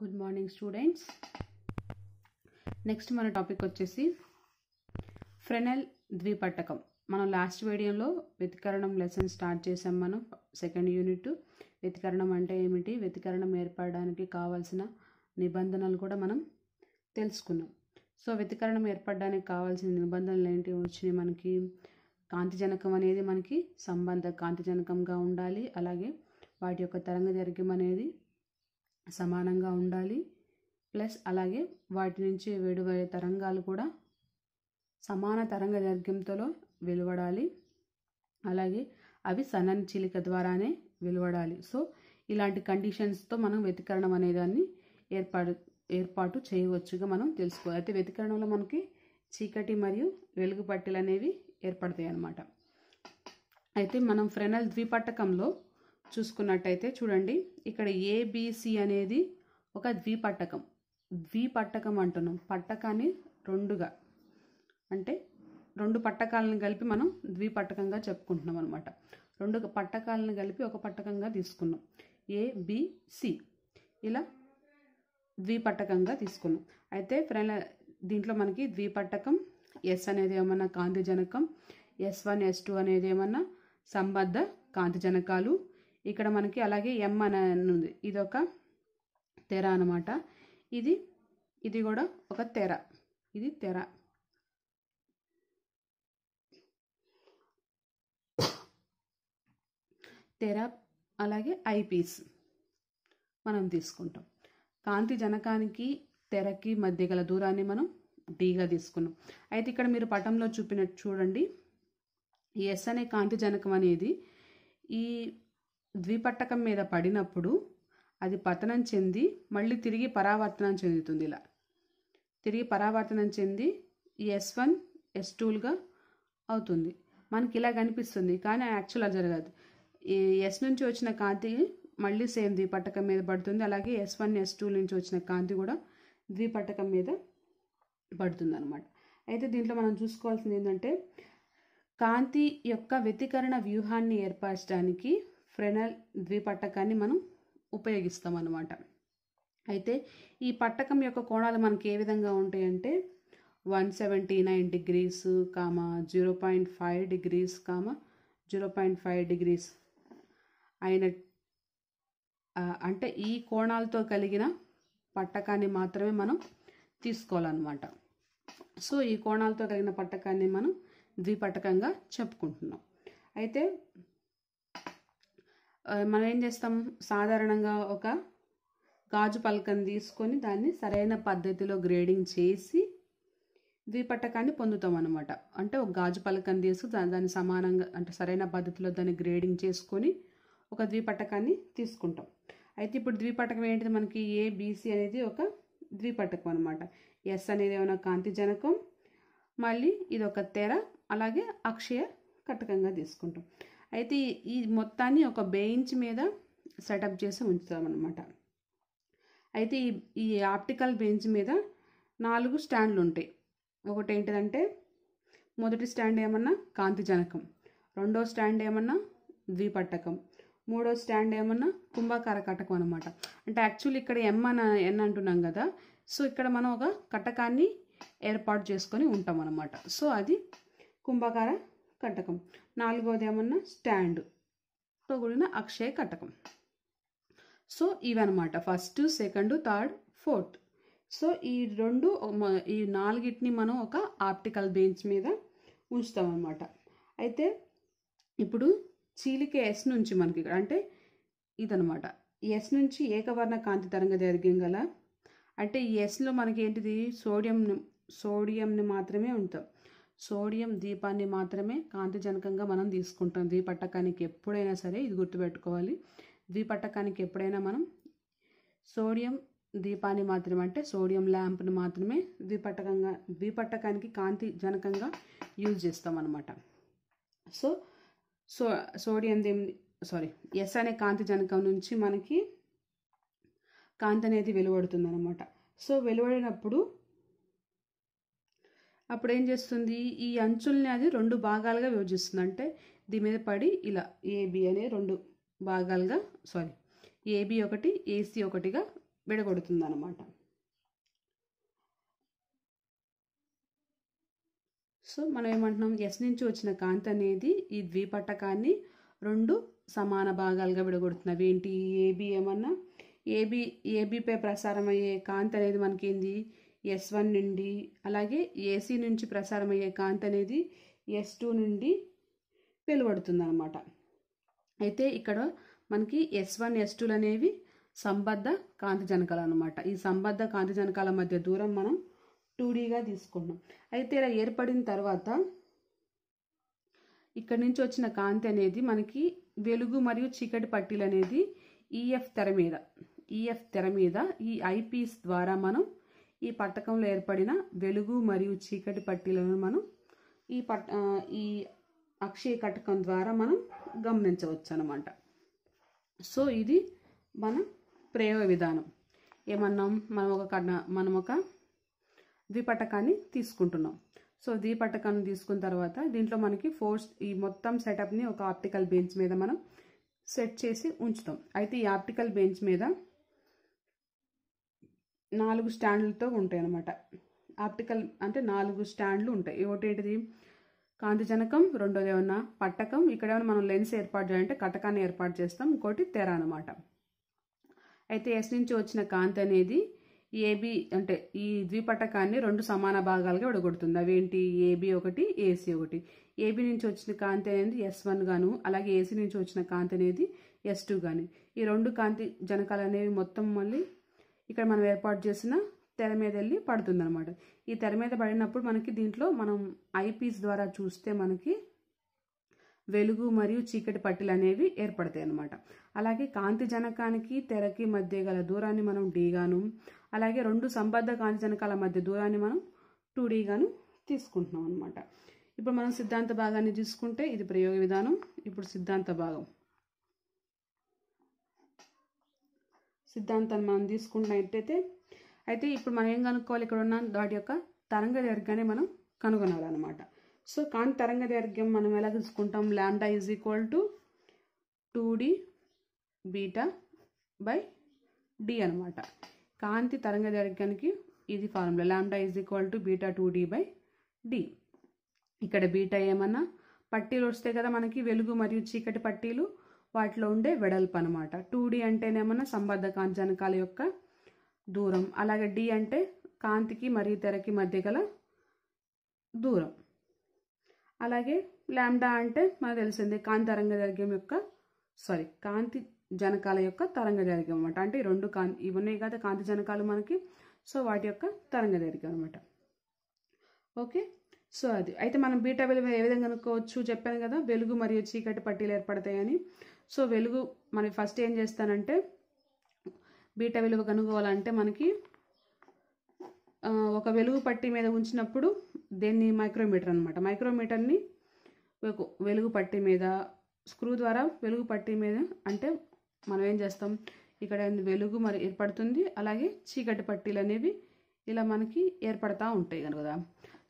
good morning students next మన topic వచ్చేసి Fresnel ద్విపట్టకం మనం లాస్ట్ వీడియోలో వ్యతికరణం లెసన్ స్టార్ట్ చేసాం మనం సెకండ్ యూనిట్ వ్యతికరణం అంటే ఏమిటి వ్యతికరణం ఏర్పడడానికి కావాల్సిన నిబంధనలు కూడా మనం తెలుసుకున్నాం సో వ్యతికరణం ఏర్పడడానికి కావాల్సిన నిబంధనలు ఏంటి వచ్చినాయి మనకి కాంతిజనకం అనేది మనకి సంబంధ కాంతిజనకంగా ఉండాలి అలాగే వాటి యొక్క తరంగ జరిగం అనేది సమానంగా ఉండాలి ప్లస్ అలాగే వాటి నుంచి వేడివేడి తరంగాలు కూడా సమాన తరంగ దైర్ఘ్యంతో వెలువడాలి అలాగే అవి సనని చిలిక ద్వారానే వెలువడాలి సో ఇలాంటి కండిషన్స్తో మనం వ్యతికరణం అనేదాన్ని ఏర్పాటు ఏర్పాటు చేయవచ్చుగా మనం తెలుసుకోవాలి అయితే వ్యతికరణంలో మనకి చీకటి మరియు వెలుగు పట్టెలు అనేవి ఏర్పడతాయి అన్నమాట అయితే మనం ఫ్రెనల్ ద్విపట్టకంలో చూసుకున్నట్టయితే చూడండి ఇక్కడ ఏబిసి అనేది ఒక ద్విపట్టకం ద్విపట్టకం అంటున్నాం పట్టకాన్ని రెండుగా అంటే రెండు పట్టకాలను కలిపి మనం ద్విపట్టకంగా చెప్పుకుంటున్నాం అనమాట రెండు పట్టకాలను కలిపి ఒక పట్టకంగా తీసుకున్నాం ఏబిసి ఇలా ద్విపట్టకంగా తీసుకున్నాం అయితే ఫ్రెండ్ దీంట్లో మనకి ద్విపట్టకం ఎస్ అనేది ఏమన్నా కాంతిజనకం ఎస్ వన్ ఎస్ టూ అనేది ఏమన్నా సంబద్ధ కాంతిజనకాలు ఇక్కడ మనకి అలాగే ఎమ్ అనే ఉంది ఇది ఒక తెర అనమాట ఇది ఇది కూడా ఒక తెర ఇది తెర తెర అలాగే ఐపీస్ మనం తీసుకుంటాం కాంతి జనకానికి తెరకి మధ్య గల దూరాన్ని మనం డీగా తీసుకున్నాం అయితే ఇక్కడ మీరు పటంలో చూపినట్టు చూడండి ఎస్ అనే కాంతి జనకం అనేది ఈ ద్విపట్టకం మీద పడినప్పుడు అది పతనం చెంది మళ్ళీ తిరిగి పరావర్తనం చెందుతుంది ఇలా తిరిగి పరావర్తనం చెంది ఎస్ వన్ ఎస్ టూలుగా అవుతుంది మనకి ఇలా కనిపిస్తుంది కానీ యాక్చువల్ జరగదు ఎస్ నుంచి వచ్చిన కాంతి మళ్ళీ సేమ్ ద్విపట్టకం మీద పడుతుంది అలాగే ఎస్ వన్ ఎస్ టూ నుంచి వచ్చిన కాంతి కూడా ద్విపట్టకం మీద పడుతుంది అనమాట అయితే దీంట్లో మనం చూసుకోవాల్సింది ఏంటంటే కాంతి యొక్క వ్యతికరణ వ్యూహాన్ని ఏర్పరచడానికి ఫ్రెనల్ ద్విపట్టకాన్ని మనం ఉపయోగిస్తాం అన్నమాట అయితే ఈ పట్టకం యొక్క కోణాలు మనకి ఏ విధంగా ఉంటాయంటే one seventy nine degrees comma zero point five degrees comma zero point five degrees అయిన అంటే ఈ కోణాలతో కలిగిన పట్టకాన్ని మాత్రమే మనం తీసుకోవాలన్నమాట సో ఈ కోణాలతో కలిగిన పట్టకాన్ని మనం ద్విపట్టకంగా చెప్పుకుంటున్నాం అయితే మనం ఏం చేస్తాం సాధారణంగా ఒక గాజు పలకను తీసుకొని దాన్ని సరైన పద్ధతిలో గ్రేడింగ్ చేసి ద్విపట్టకాన్ని పొందుతాం అనమాట అంటే ఒక గాజు పలకను తీసుకు దాన్ని సమానంగా అంటే సరైన పద్ధతిలో దాన్ని గ్రేడింగ్ చేసుకొని ఒక ద్విపట్టకాన్ని తీసుకుంటాం అయితే ఇప్పుడు ద్విపట్టకం ఏంటిది మనకి ఏబిసి అనేది ఒక ద్విపట్టకం అనమాట ఎస్ అనేది ఏమైనా కాంతి జనకం మళ్ళీ ఇది ఒక తెర అలాగే అక్షయ కటకంగా తీసుకుంటాం అయితే ఈ మొత్తాన్ని ఒక బెయించ్ మీద సెటప్ చేసి ఉంచుతామన్నమాట అయితే ఈ ఈ ఆప్టికల్ బెంచ్ మీద నాలుగు స్టాండ్లు ఉంటాయి ఒకటి ఏంటిదంటే మొదటి స్టాండ్ ఏమన్నా కాంతిజనకం రెండో స్టాండ్ ఏమన్నా ద్విపట్టకం మూడో స్టాండ్ ఏమన్నా కుంభాకార కటకం అనమాట అంటే యాక్చువల్లీ ఇక్కడ ఎమ్ అన ఎన్ అంటున్నాం కదా సో ఇక్కడ మనం ఒక కటకాన్ని ఏర్పాటు చేసుకొని ఉంటాం అనమాట సో అది కుంభాకార కటకం నాలుగోది ఏమన్నా స్టాండ్ తో కూడిన అక్షయ కటకం సో ఇవన్నమాట first second third fourth so ఈ రెండు ఈ నాలుగిటిని మనం ఒక ఆప్టికల్ బెంచ్ మీద ఉంచుతామన్నమాట అయితే ఇప్పుడు చీలిక ఎస్ నుంచి మనకి ఇక్కడ అంటే ఇదనమాట ఎస్ నుంచి ఏకవర్ణ కాంతి తరంగ దైర్ఘ్యం గల అంటే ఎస్లో మనకి ఏంటిది సోడియం సోడియంని మాత్రమే ఉంటాం సోడియం దీపాన్ని మాత్రమే కాంతిజనకంగా మనం తీసుకుంటాం ద్విపట్టకానికి ఎప్పుడైనా సరే ఇది గుర్తుపెట్టుకోవాలి ద్విపట్టకానికి ఎప్పుడైనా మనం సోడియం దీపాన్ని మాత్రమే అంటే సోడియం ల్యాంప్ని మాత్రమే ద్విపట్టకంగా ద్విపట్టకానికి కాంతి జనకంగా యూజ్ చేస్తాం అనమాట సో సో సోడియం దీని సారీ ఎస్ అనే కాంతి జనకం నుంచి మనకి కాంతి అనేది వెలువడుతుంది అనమాట సో వెలువడినప్పుడు అప్పుడు ఏం చేస్తుంది ఈ అంచుల్ని అది రెండు భాగాలుగా విభజిస్తుంది అంటే దీని మీద పడి ఇలా ఏబి అనే రెండు భాగాలుగా సారీ ఏబి ఒకటి ఏసీ ఒకటిగా విడగొడుతుంది అనమాట సో మనం ఏమంటున్నాం ఎస్ నుంచి వచ్చిన కాంతి అనేది ఈ ద్విపట్టకాన్ని రెండు సమాన భాగాలుగా విడగొడుతున్నవి ఏంటి ఏబి ఏమన్నా ఏబి ఏబీపై ప్రసారం అయ్యే కాంతి అనేది మనకేంది ఎస్ వన్ నుండి అలాగే ఏసీ నుంచి ప్రసారమయ్యే కాంతి అనేది ఎస్ టూ నుండి అనమాట అయితే ఇక్కడ మనకి ఎస్ వన్ ఎస్ టూలు అనేవి సంబద్ధ కాంతి జనకాలు అనమాట ఈ సంబద్ధ కాంతి జనకాల మధ్య దూరం మనం టూ డీగా తీసుకున్నాం అయితే ఇలా ఏర్పడిన తర్వాత ఇక్కడ నుంచి వచ్చిన కాంతి అనేది మనకి వెలుగు మరియు చీకటి పట్టీలు అనేది ఈఎఫ్ e తెర మీద ఈఎఫ్ e తెర మీద ఈ ఐపీస్ ద్వారా మనం ఈ పట్టకంలో ఏర్పడిన వెలుగు మరియు చీకటి పట్టీలను మనం ఈ పట్ ఈ అక్షయ కటకం ద్వారా మనం గమనించవచ్చు అనమాట సో ఇది మన ప్రేమ విధానం ఏమన్నాం మనం ఒక కడ మనం ఒక ద్విపటకాన్ని తీసుకుంటున్నాం సో ద్విపటకాన్ని తీసుకున్న తర్వాత దీంట్లో మనకి ఫోర్స్ ఈ మొత్తం సెటప్ని ఒక ఆప్టికల్ బెంచ్ మీద మనం సెట్ చేసి ఉంచుతాం అయితే ఈ ఆప్టికల్ బెంచ్ మీద నాలుగు స్టాండ్లతో ఉంటాయి అనమాట ఆప్టికల్ అంటే నాలుగు స్టాండ్లు ఉంటాయి ఒకటేటిది కాంతి జనకం రెండోది ఏమన్నా పట్టకం ఇక్కడ ఏమైనా మనం లెన్స్ ఏర్పాటు చేయాలంటే కటకాన్ని ఏర్పాటు చేస్తాం ఇంకోటి తెర అనమాట అయితే ఎస్ నుంచి వచ్చిన కాంతి అనేది ఏబి అంటే ఈ ద్విపటకాన్ని రెండు సమాన భాగాలుగా విడగొడుతుంది అవేంటి ఏబి ఒకటి ఏసీ ఒకటి ఏబి నుంచి వచ్చిన కాంతి అనేది ఎస్ వన్ గాను అలాగే ఏసీ నుంచి వచ్చిన కాంతి అనేది ఎస్ టూ గాని ఈ రెండు కాంతి జనకాలు అనేవి మొత్తం మళ్ళీ ఇక్కడ మనం ఏర్పాటు చేసిన తెర మీద వెళ్ళి పడుతుందనమాట ఈ తెర మీద పడినప్పుడు మనకి దీంట్లో మనం ఐపీస్ ద్వారా చూస్తే మనకి వెలుగు మరియు చీకటి పట్టిలు అనేవి ఏర్పడతాయి అనమాట అలాగే కాంతి జనకానికి తెరకి మధ్య గల దూరాన్ని మనం డీగాను అలాగే రెండు సంబద్ధ కాంతి జనకాల మధ్య దూరాన్ని మనం టూ డీగాను తీసుకుంటున్నాం అనమాట ఇప్పుడు మనం సిద్ధాంత భాగాన్ని తీసుకుంటే ఇది ప్రయోగ విధానం ఇప్పుడు సిద్ధాంత భాగం సిద్ధాంతాన్ని మనం తీసుకున్నట్టయితే అయితే ఇప్పుడు మనం ఏం కనుక్కోవాలి ఇక్కడ ఉన్న వాటి యొక్క తరంగ దీర్ఘాన్ని మనం కనుగొనాలన్నమాట సో కాంతి తరంగ దీర్ఘ్యం మనం ఎలా తీసుకుంటాం lambda is equal to two D beta by D అనమాట కాంతి తరంగ దీర్ఘానికి ఇది formula lambda is equal to beta two D by D ఇక్కడ బీటా ఏమన్నా పట్టీలు వస్తాయి కదా మనకి వెలుగు మరియు చీకటి పట్టీలు వాటిలో ఉండే వెడల్పు అనమాట టూ డి అంటేనేమన్నా సంబద్ధ కాంచనకాల యొక్క దూరం అలాగే డి అంటే కాంతికి మరియు తెరకి మధ్య గల దూరం అలాగే ల్యాండా అంటే మనకు తెలిసిందే కాంతి తరంగ దైర్ఘ్యం యొక్క సారీ కాంతి జనకాల యొక్క తరంగ దైర్ఘ్యం అనమాట అంటే ఈ రెండు కాంతి ఇవన్నీ కదా కాంతి జనకాలు మనకి సో వాటి యొక్క తరంగ దైర్ఘ్యం అనమాట ఓకే సో అది అయితే మనం బీటా విలువ ఏ విధంగా కనుక్కోవచ్చు చెప్పాను కదా వెలుగు మరియు చీకటి పట్టీలు ఏర్పడతాయని సో వెలుగు మనం ఫస్ట్ ఏం చేస్తానంటే బీటా విలువ కనుక్కోవాలంటే మనకి ఒక వెలుగు పట్టి మీద ఉంచినప్పుడు దేన్ని మైక్రోమీటర్ అనమాట మైక్రోమీటర్ని వెలుగు పట్టి మీద స్క్రూ ద్వారా వెలుగు పట్టి మీద అంటే మనం ఏం చేస్తాం ఇక్కడ వెలుగు మరి ఏర్పడుతుంది అలాగే చీకటి పట్టీలు అనేవి ఇలా మనకి ఏర్పడతా ఉంటాయి కనుక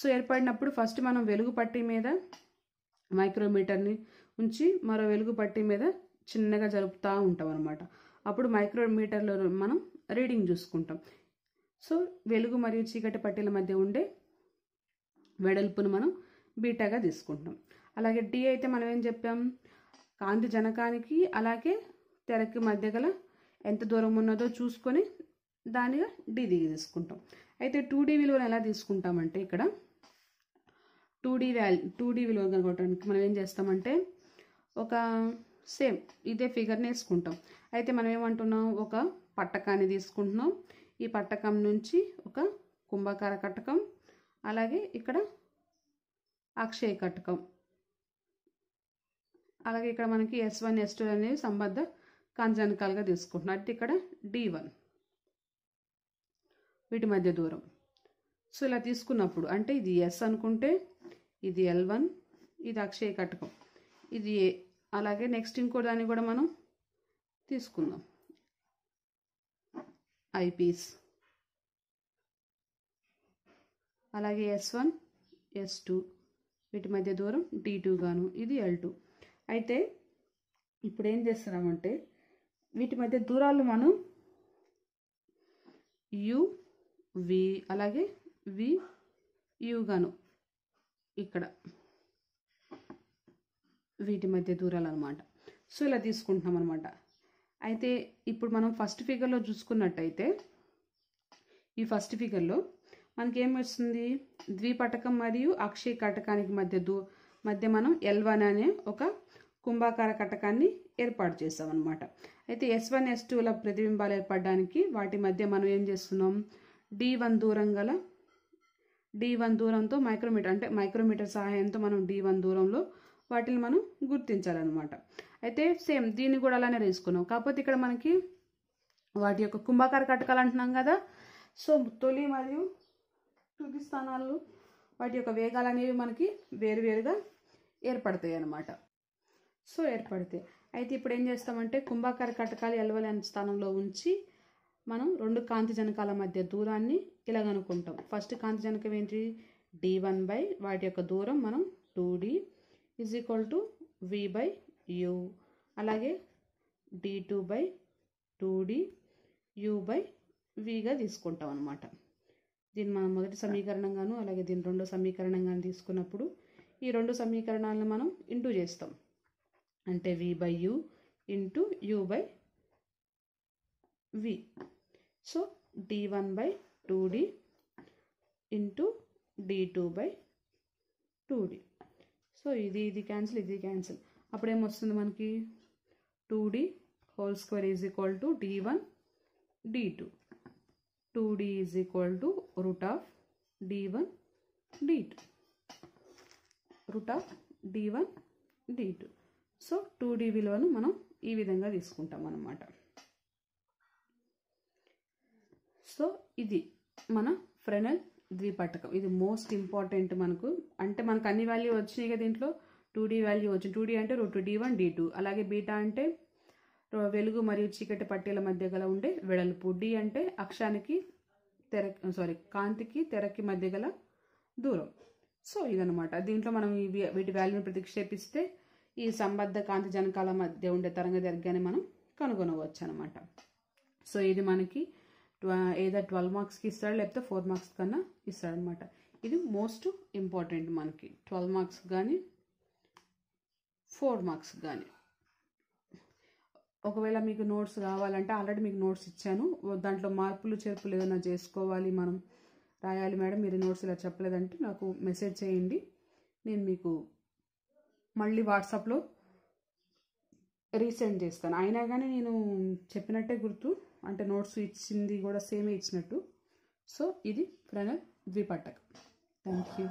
సో ఏర్పడినప్పుడు ఫస్ట్ మనం వెలుగు పట్టి మీద మైక్రోమీటర్ని ఉంచి మరో వెలుగు పట్టి మీద చిన్నగా జరుపుతూ ఉంటాం అనమాట అప్పుడు మైక్రోమీటర్లో మనం రీడింగ్ చూసుకుంటాం సో వెలుగు మరియు చీకటి పట్టీల మధ్య ఉండే వెడల్పును మనం బీటాగా తీసుకుంటాం అలాగే డి అయితే మనం ఏం చెప్పాం కాంతి జనకానికి అలాగే తెరకి మధ్య గల ఎంత దూరం ఉన్నదో చూసుకొని దానిగా డి దిగి తీసుకుంటాం అయితే టూ డి విలువను ఎలా తీసుకుంటామంటే ఇక్కడ two D value two D విలువ కనుక్కోవడానికి మనం ఏం చేస్తామంటే ఒక సేమ్ ఇదే ఫిగర్ని వేసుకుంటాం అయితే మనం ఏమంటున్నాం ఒక పట్టకాన్ని తీసుకుంటున్నాం ఈ పట్టకం నుంచి ఒక కుంభకార కట్టకం అలాగే ఇక్కడ అక్షయ కట్టకం అలాగే ఇక్కడ మనకి ఎస్ వన్ ఎస్ టూ అనేవి సంబద్ధ కాంజనకాలుగా తీసుకుంటున్నాం అంటే ఇక్కడ డి వన్ వీటి మధ్య దూరం సో ఇలా తీసుకున్నప్పుడు అంటే ఇది ఎస్ అనుకుంటే ఇది ఎల్ వన్ ఇది అక్షయ కటకం ఇది ఏ అలాగే నెక్స్ట్ ఇంకో దాన్ని కూడా మనం తీసుకుందాం ఐపీస్ అలాగే ఎస్ వన్ ఎస్ టూ వీటి మధ్య దూరం డి టూ గాను ఇది ఎల్ టూ అయితే ఇప్పుడు ఏం చేస్తున్నామంటే వీటి మధ్య దూరాలు మనం యు వి అలాగే వి యు గాను ఇక్కడ వీటి మధ్య దూరాలు అనమాట సో ఇలా తీసుకుంటున్నాం అనమాట అయితే ఇప్పుడు మనం ఫస్ట్ ఫిగర్లో చూసుకున్నట్టయితే ఈ ఫస్ట్ ఫిగర్లో ఏం వస్తుంది ద్విపటకం మరియు అక్షయ కటకానికి మధ్య దూ మధ్య మనం ఎల్ వన్ అనే ఒక కుంభాకార కటకాన్ని ఏర్పాటు చేసామన్నమాట అయితే ఎస్ వన్ ఎస్ టూల ప్రతిబింబాలు ఏర్పడడానికి వాటి మధ్య మనం ఏం చేస్తున్నాం డి వన్ దూరం గల డి వన్ దూరంతో మైక్రోమీటర్ అంటే మైక్రోమీటర్ సహాయంతో మనం డి వన్ దూరంలో వాటిని మనం గుర్తించాలన్నమాట అయితే సేమ్ దీన్ని కూడా అలానే తీసుకున్నాం కాకపోతే ఇక్కడ మనకి వాటి యొక్క కుంభాకార కటకాలు అంటున్నాం కదా సో తొలి మరియు తుది స్థానాలు వాటి యొక్క వేగాలు అనేవి మనకి వేరువేరుగా ఏర్పడతాయి అన్నమాట సో ఏర్పడతాయి అయితే ఇప్పుడు ఏం చేస్తామంటే కుంభాకార కటకాలు ఎలవలేని స్థానంలో ఉంచి మనం రెండు కాంతి జనకాల మధ్య దూరాన్ని కనుక్కుంటాం ఫస్ట్ కాంతి జనకం ఏంటి డి వన్ బై వాటి యొక్క దూరం మనం two D is equal to V by U అలాగే D two by two D U by విగా తీసుకుంటాం అనమాట దీన్ని మనం మొదటి సమీకరణంగాను అలాగే దీని రెండో సమీకరణంగాను తీసుకున్నప్పుడు ఈ రెండు సమీకరణాలను మనం ఇంటూ చేస్తాం అంటే V by U into U by V so D one by two D into D two by two D so ఇది ఇది క్యాన్సిల్ ఇది క్యాన్సిల్ అప్పుడు ఏమొస్తుంది మనకి two D whole square is equal to D one D two two D is equal to root of D one D two root of D one D two so two D విలువను మనం ఈ విధంగా తీసుకుంటాం అన్నమాట so ఇది మన frenal ద్విపట్టకం ఇది most important మనకు అంటే మనకు అన్ని వాల్యూ వచ్చినాయి కదా దీంట్లో టూ డీ వాల్యూ వచ్చింది టూ డీ అంటే root D one D two అలాగే బీటా అంటే వెలుగు మరియు చీకటి పట్టీల మధ్య గల ఉండే వెడల్పు డి అంటే అక్షానికి తెర సారీ కాంతికి తెరకి మధ్య గల దూరం సో ఇదనమాట దీంట్లో మనం వీటి వాల్యూని ప్రతిక్షేపిస్తే ఈ సంబద్ధ కాంతి జనకాల మధ్య ఉండే తరంగ దీర్ఘాన్ని మనం కనుగొనవచ్చు అనమాట సో ఇది మనకి ఏదో ట్వెల్వ్ మార్క్స్కి ఇస్తాడు లేకపోతే ఫోర్ మార్క్స్ కన్నా ఇస్తాడనమాట ఇది మోస్ట్ ఇంపార్టెంట్ మనకి ట్వెల్వ్ మార్క్స్ కానీ ఫోర్ మార్క్స్ కానీ ఒకవేళ మీకు నోట్స్ కావాలంటే ఆల్రెడీ మీకు నోట్స్ ఇచ్చాను దాంట్లో మార్పులు చేర్పులు ఏదైనా చేసుకోవాలి మనం రాయాలి మేడం మీరు నోట్స్ ఇలా చెప్పలేదంటే నాకు మెసేజ్ చేయండి నేను మీకు మళ్ళీ వాట్సాప్లో రీసెండ్ చేస్తాను అయినా కానీ నేను చెప్పినట్టే గుర్తు అంటే నోట్స్ ఇచ్చింది కూడా సేమే ఇచ్చినట్టు సో ఇది ప్రణయ్ ద్విపాఠక్ థ్యాంక్ యూ